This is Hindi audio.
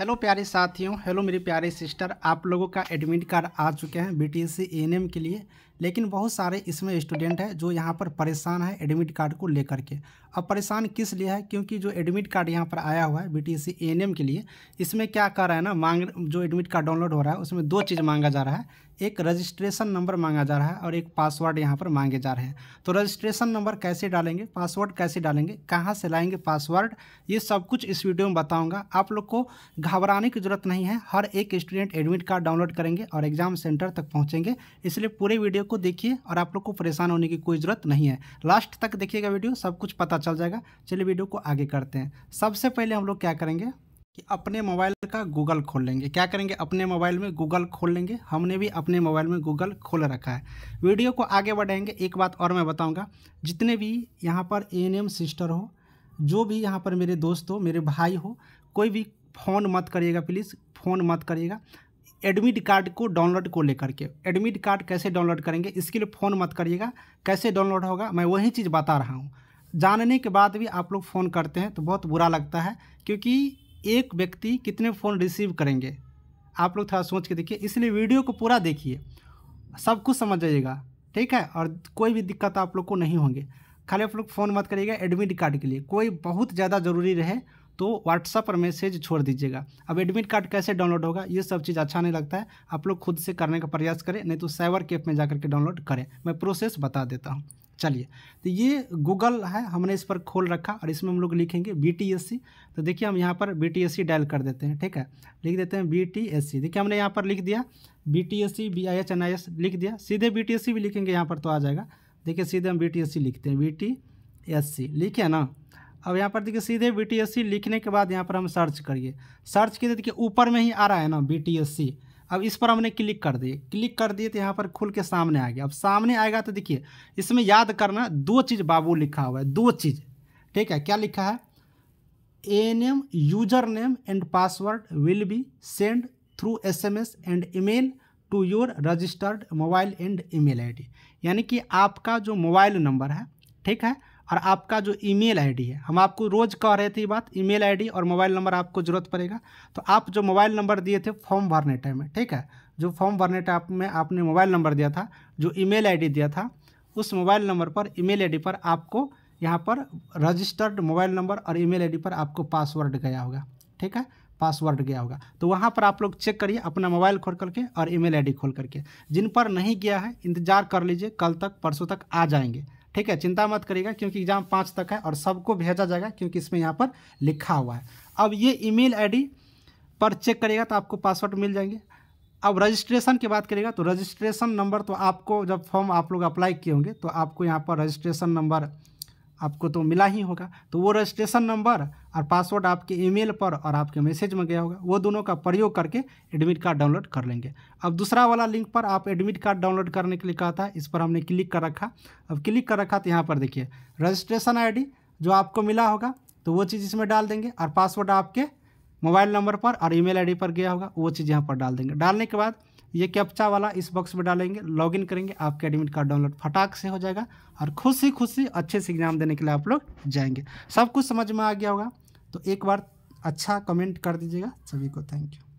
हेलो प्यारे साथियों हेलो मेरे प्यारे सिस्टर आप लोगों का एडमिट कार्ड आ चुके हैं बी टी के लिए लेकिन बहुत सारे इसमें स्टूडेंट हैं जो यहाँ पर परेशान है एडमिट कार्ड को लेकर के अब परेशान किस लिए है क्योंकि जो एडमिट कार्ड यहाँ पर आया हुआ है बी टी सी एन के लिए इसमें क्या कर रहा है ना मांग जो एडमिट कार्ड डाउनलोड हो रहा है उसमें दो चीज़ मांगा जा रहा है एक रजिस्ट्रेशन नंबर मांगा जा रहा है और एक पासवर्ड यहाँ पर मांगे जा रहे हैं तो रजिस्ट्रेशन नंबर कैसे डालेंगे पासवर्ड कैसे डालेंगे कहाँ से लाएंगे पासवर्ड ये सब कुछ इस वीडियो में बताऊँगा आप लोग को घबराने की जरूरत नहीं है हर एक स्टूडेंट एडमिट कार्ड डाउनलोड करेंगे और एग्ज़ाम सेंटर तक पहुँचेंगे इसलिए पूरे वीडियो को देखिए और आप लोग को परेशान होने की कोई ज़रूरत नहीं है लास्ट तक देखिएगा वीडियो सब कुछ पता चल जाएगा चलिए वीडियो को आगे करते हैं सबसे पहले हम लोग क्या करेंगे कि अपने मोबाइल का गूगल खोल लेंगे क्या करेंगे अपने मोबाइल में गूगल खोल लेंगे हमने भी अपने मोबाइल में गूगल खोल रखा है वीडियो को आगे बढ़ाएंगे एक बात और मैं बताऊंगा जितने भी यहाँ पर ए सिस्टर हो जो भी यहाँ पर मेरे दोस्त हो मेरे भाई हो कोई भी फ़ोन मत करिएगा प्लीज़ फ़ोन मत करिएगा एडमिट कार्ड को डाउनलोड को लेकर के एडमिट कार्ड कैसे डाउनलोड करेंगे इसके लिए फ़ोन मत करिएगा कैसे डाउनलोड होगा मैं वही चीज़ बता रहा हूँ जानने के बाद भी आप लोग फ़ोन करते हैं तो बहुत बुरा लगता है क्योंकि एक व्यक्ति कितने फ़ोन रिसीव करेंगे आप लोग थोड़ा सोच के देखिए इसलिए वीडियो को पूरा देखिए सब कुछ समझ जाइएगा ठीक है और कोई भी दिक्कत आप लोग को नहीं होंगे खाली आप लोग फ़ोन मत करिएगा एडमिट कार्ड के लिए कोई बहुत ज़्यादा ज़रूरी रहे तो व्हाट्सअप पर मैसेज छोड़ दीजिएगा अब एडमिट कार्ड कैसे डाउनलोड होगा ये सब चीज़ अच्छा नहीं लगता है आप लोग खुद से करने का प्रयास करें नहीं तो साइबर कैफ में जाकर के डाउनलोड करें मैं प्रोसेस बता देता हूँ चलिए तो ये गूगल है हमने इस पर खोल रखा और इसमें हम लोग लिखेंगे बी तो देखिए हम यहाँ पर बी डायल कर देते हैं ठीक है लिख देते हैं बी देखिए हमने यहाँ पर लिख दिया B T S C B I H N I S लिख दिया सीधे बी टी एस सी भी लिखेंगे यहाँ पर तो आ जाएगा देखिए सीधे हम बी टी एस सी लिखते हैं बी टी एस सी लिखे ना अब यहाँ पर देखिए सीधे बी लिखने के बाद यहाँ पर हम सर्च करिए सर्च किए देखिए ऊपर में ही आ रहा है ना बी अब इस पर हमने क्लिक कर दिए क्लिक कर दिए तो यहाँ पर खुल के सामने आ गया अब सामने आएगा तो देखिए इसमें याद करना दो चीज़ बाबू लिखा हुआ है दो चीज़ ठीक है क्या लिखा है a name user name and password will be send through S M S and email to your registered mobile and email ID यानी कि आपका जो मोबाइल नंबर है ठीक है और आपका जो ईमेल आईडी है हम आपको रोज़ कह रहे थे ये बात ईमेल आईडी और मोबाइल नंबर आपको ज़रूरत पड़ेगा तो आप जो मोबाइल नंबर दिए थे फॉर्म भरने टाइम में ठीक है जो फॉर्म भरने टाइम में आपने मोबाइल नंबर दिया था जो ईमेल आईडी दिया था उस मोबाइल नंबर पर ई मेल पर आपको यहाँ पर रजिस्टर्ड मोबाइल नंबर और ई मेल पर आपको पासवर्ड गया होगा ठीक है पासवर्ड गया होगा तो वहाँ पर आप लोग चेक करिए अपना मोबाइल खोल करके और ईमेल आईडी खोल करके जिन पर नहीं गया है इंतज़ार कर लीजिए कल तक परसों तक आ जाएंगे ठीक है चिंता मत करिएगा क्योंकि एग्ज़ाम पाँच तक है और सबको भेजा जाएगा क्योंकि इसमें यहाँ पर लिखा हुआ है अब ये ईमेल आईडी पर चेक करेगा तो आपको पासवर्ड मिल जाएंगे अब रजिस्ट्रेशन की बात करिएगा तो रजिस्ट्रेशन नंबर तो आपको जब फॉर्म आप लोग अप्लाई किए होंगे तो आपको यहाँ पर रजिस्ट्रेशन नंबर आपको तो मिला ही होगा तो वो रजिस्ट्रेशन नंबर और पासवर्ड आपके ईमेल पर और आपके मैसेज में गया होगा वो दोनों का प्रयोग करके एडमिट कार्ड डाउनलोड कर लेंगे अब दूसरा वाला लिंक पर आप एडमिट कार्ड डाउनलोड करने के लिए कहा था इस पर हमने क्लिक कर रखा अब क्लिक कर रखा तो यहाँ पर देखिए रजिस्ट्रेशन आई जो आपको मिला होगा तो वो चीज़ इसमें डाल देंगे और पासवर्ड आपके मोबाइल नंबर पर और ईमेल आईडी पर गया होगा वो चीज़ यहाँ पर डाल देंगे डालने के बाद ये कैप्चा वाला इस बॉक्स में डालेंगे लॉगिन करेंगे आपके एडमिट कार्ड डाउनलोड फटाक से हो जाएगा और खुशी खुशी अच्छे से एग्जाम देने के लिए आप लोग जाएंगे सब कुछ समझ में आ गया होगा तो एक बार अच्छा कमेंट कर दीजिएगा सभी को थैंक यू